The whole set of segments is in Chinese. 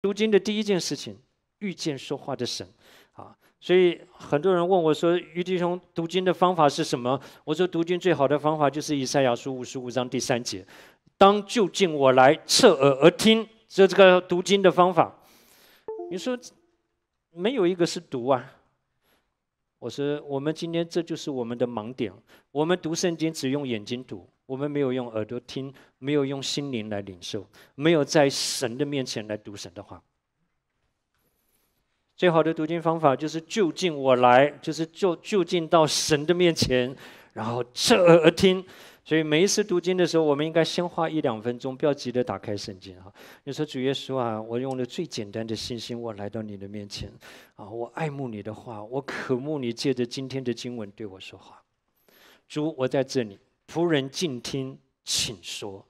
读经的第一件事情，遇见说话的神，啊，所以很多人问我说：“于弟兄，读经的方法是什么？”我说：“读经最好的方法就是以赛亚书五十五章第三节，当就近我来，侧耳而听。”这这个读经的方法，你说没有一个是读啊？我说我们今天这就是我们的盲点，我们读圣经只用眼睛读。我们没有用耳朵听，没有用心灵来领受，没有在神的面前来读神的话。最好的读经方法就是就近我来，就是就就近到神的面前，然后侧耳而听。所以每一次读经的时候，我们应该先花一两分钟，不要急着打开圣经啊。你说主耶稣啊，我用了最简单的信心，我来到你的面前啊，我爱慕你的话，我渴慕你借着今天的经文对我说话。主，我在这里。仆人静听，请说。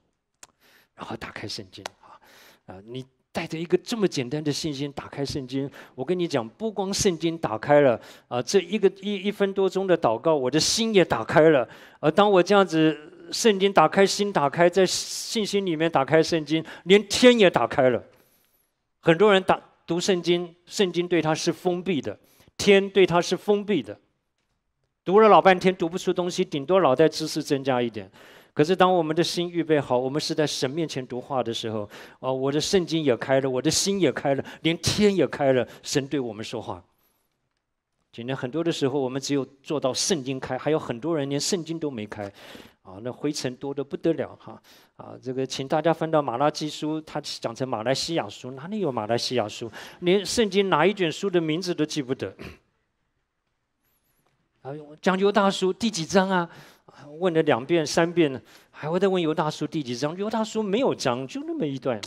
然后打开圣经啊，啊，你带着一个这么简单的信心打开圣经，我跟你讲，不光圣经打开了啊，这一个一一分多钟的祷告，我的心也打开了。而当我这样子，圣经打开，心打开，在信心里面打开圣经，连天也打开了。很多人打读圣经，圣经对他是封闭的，天对他是封闭的。读了老半天，读不出东西，顶多脑袋知识增加一点。可是当我们的心预备好，我们是在神面前读话的时候，哦，我的圣经也开了，我的心也开了，连天也开了。神对我们说话。今天很多的时候，我们只有做到圣经开，还有很多人连圣经都没开，啊，那灰尘多得不得了哈。啊，这个请大家翻到《马拉基书》，他讲成马来西亚书，哪里有马来西亚书？连圣经哪一卷书的名字都记不得。啊，讲尤大叔第几章啊？问了两遍、三遍了，还会再问尤大叔第几章？尤大叔没有章，就那么一段。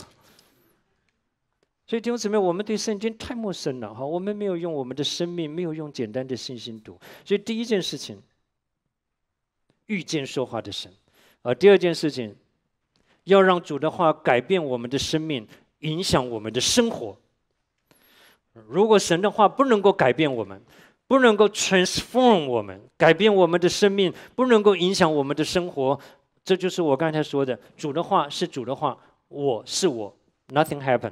所以弟兄姊妹，我们对圣经太陌生了哈，我们没有用我们的生命，没有用简单的信心读。所以第一件事情，遇见说话的神；而第二件事情，要让主的话改变我们的生命，影响我们的生活。如果神的话不能够改变我们，不能够 transform 我们改变我们的生命，不能够影响我们的生活。这就是我刚才说的，主的话是主的话，我是我，nothing happen，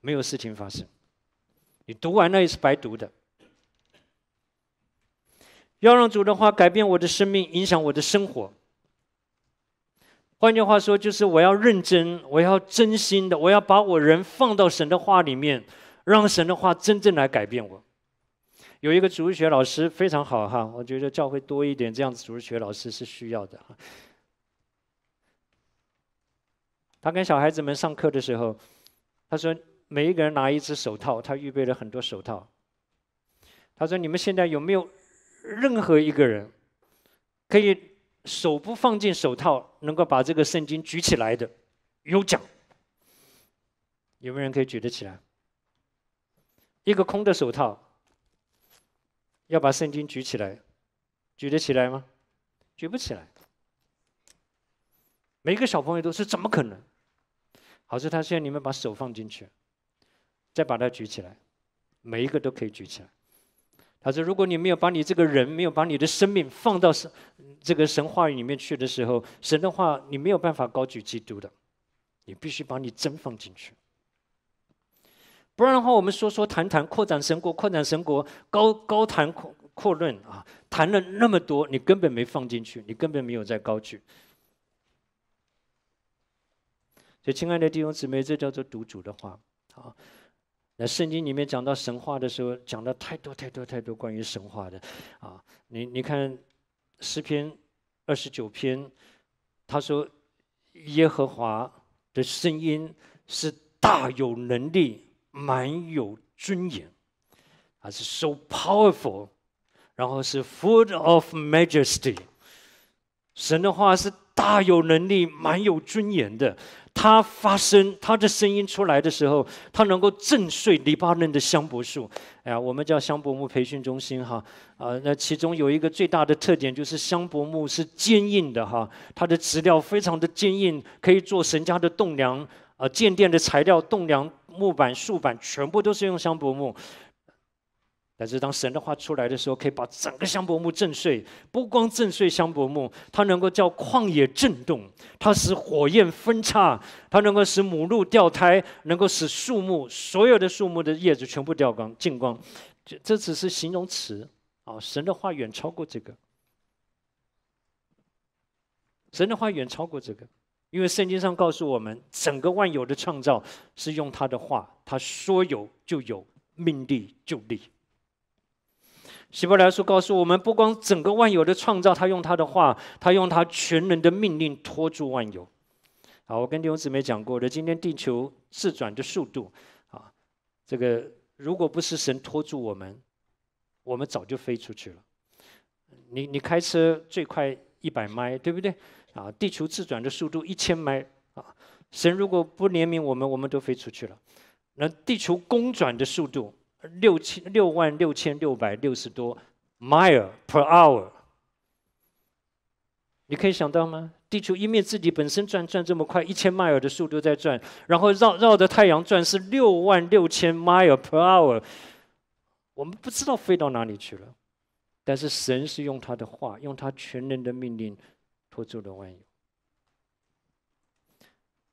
没有事情发生。你读完了也是白读的。要让主的话改变我的生命，影响我的生活。换句话说，就是我要认真，我要真心的，我要把我人放到神的话里面，让神的话真正来改变我。有一个主日学老师非常好哈，我觉得教会多一点，这样子主日学老师是需要的哈。他跟小孩子们上课的时候，他说：“每一个人拿一只手套，他预备了很多手套。”他说：“你们现在有没有任何一个人，可以手不放进手套，能够把这个圣经举起来的？有奖。有没有人可以举得起来？一个空的手套。”要把圣经举起来，举得起来吗？举不起来。每个小朋友都是怎么可能？好，师，他现在你们把手放进去，再把它举起来，每一个都可以举起来。他说：“如果你没有把你这个人，没有把你的生命放到神这个神话语里面去的时候，神的话你没有办法高举基督的，你必须把你真放进去。”不然的话，我们说说谈谈扩展神国，扩展神国，高高谈阔阔论啊，谈了那么多，你根本没放进去，你根本没有在高举。所以，亲爱的弟兄姊妹，这叫做独主的话。啊。那圣经里面讲到神话的时候，讲了太多太多太多关于神话的，啊，你你看诗篇二十九篇，他说耶和华的声音是大有能力。蛮有尊严，他是 so powerful，然后是 full of majesty。神的话是大有能力、蛮有尊严的。他发声，他的声音出来的时候，他能够震碎黎巴嫩的香柏树。哎呀，我们叫香柏木培训中心哈啊，那其中有一个最大的特点就是香柏木是坚硬的哈，它的材料非常的坚硬，可以做神家的栋梁啊，建殿的材料、栋梁。木板、竖板全部都是用香柏木，但是当神的话出来的时候，可以把整个香柏木震碎，不光震碎香柏木，它能够叫旷野震动，它使火焰分叉，它能够使母鹿掉胎，能够使树木所有的树木的叶子全部掉光净光。这这只是形容词啊，神的话远超过这个，神的话远超过这个。因为圣经上告诉我们，整个万有的创造是用他的话，他说有就有，命立就立。希伯来书告诉我们，不光整个万有的创造，他用他的话，他用他全能的命令托住万有。好，我跟弟兄姊妹讲过的，今天地球自转的速度，啊，这个如果不是神托住我们，我们早就飞出去了。你你开车最快一百迈，对不对？啊，地球自转的速度一千迈啊！神如果不怜悯我们，我们都飞出去了。那地球公转的速度六千六万六千六百六十多 mile per hour，你可以想到吗？地球一面自己本身转转这么快，一千迈尔的速度在转，然后绕绕着太阳转是六万六千 mile per hour，我们不知道飞到哪里去了。但是神是用他的话，用他全能的命令。不住的万有，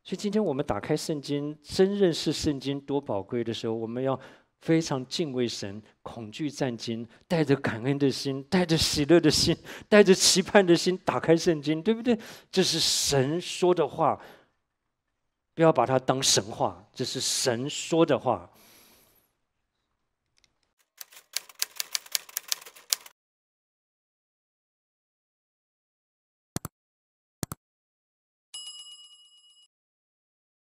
所以今天我们打开圣经，真认识圣经多宝贵的时候，我们要非常敬畏神，恐惧战惊，带着感恩的心，带着喜乐的心，带着期盼的心，打开圣经，对不对？这是神说的话，不要把它当神话，这是神说的话。